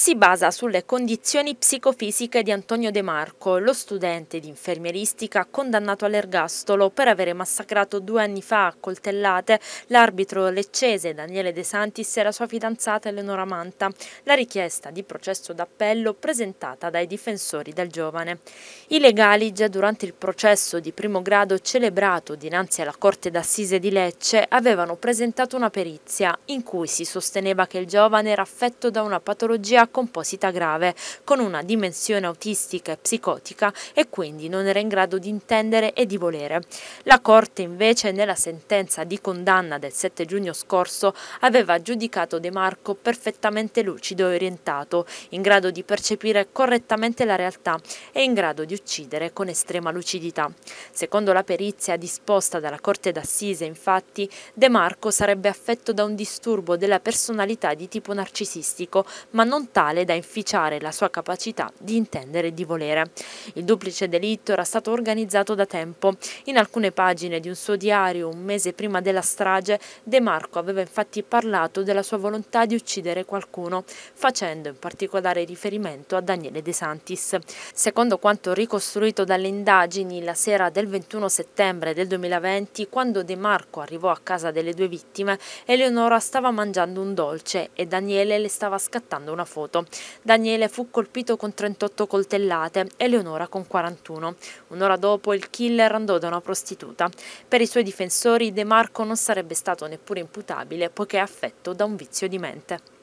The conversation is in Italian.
si basa sulle condizioni psicofisiche di Antonio De Marco, lo studente di infermieristica condannato all'ergastolo per avere massacrato due anni fa a coltellate l'arbitro leccese Daniele De Santis e la sua fidanzata Eleonora Manta, la richiesta di processo d'appello presentata dai difensori del giovane. I legali già durante il processo di primo grado celebrato dinanzi alla Corte d'Assise di Lecce avevano presentato una perizia in cui si sosteneva che il giovane era affetto da una patologia composita grave, con una dimensione autistica e psicotica e quindi non era in grado di intendere e di volere. La Corte invece nella sentenza di condanna del 7 giugno scorso aveva giudicato De Marco perfettamente lucido e orientato, in grado di percepire correttamente la realtà e in grado di uccidere con estrema lucidità. Secondo la perizia disposta dalla Corte d'Assise, infatti, De Marco sarebbe affetto da un disturbo della personalità di tipo narcisistico, ma non tanto tale da inficiare la sua capacità di intendere e di volere. Il duplice delitto era stato organizzato da tempo. In alcune pagine di un suo diario, un mese prima della strage, De Marco aveva infatti parlato della sua volontà di uccidere qualcuno, facendo in particolare riferimento a Daniele De Santis. Secondo quanto ricostruito dalle indagini, la sera del 21 settembre del 2020, quando De Marco arrivò a casa delle due vittime, Eleonora stava mangiando un dolce e Daniele le stava scattando una foto foto. Daniele fu colpito con 38 coltellate e Leonora con 41. Un'ora dopo il killer andò da una prostituta. Per i suoi difensori De Marco non sarebbe stato neppure imputabile poiché affetto da un vizio di mente.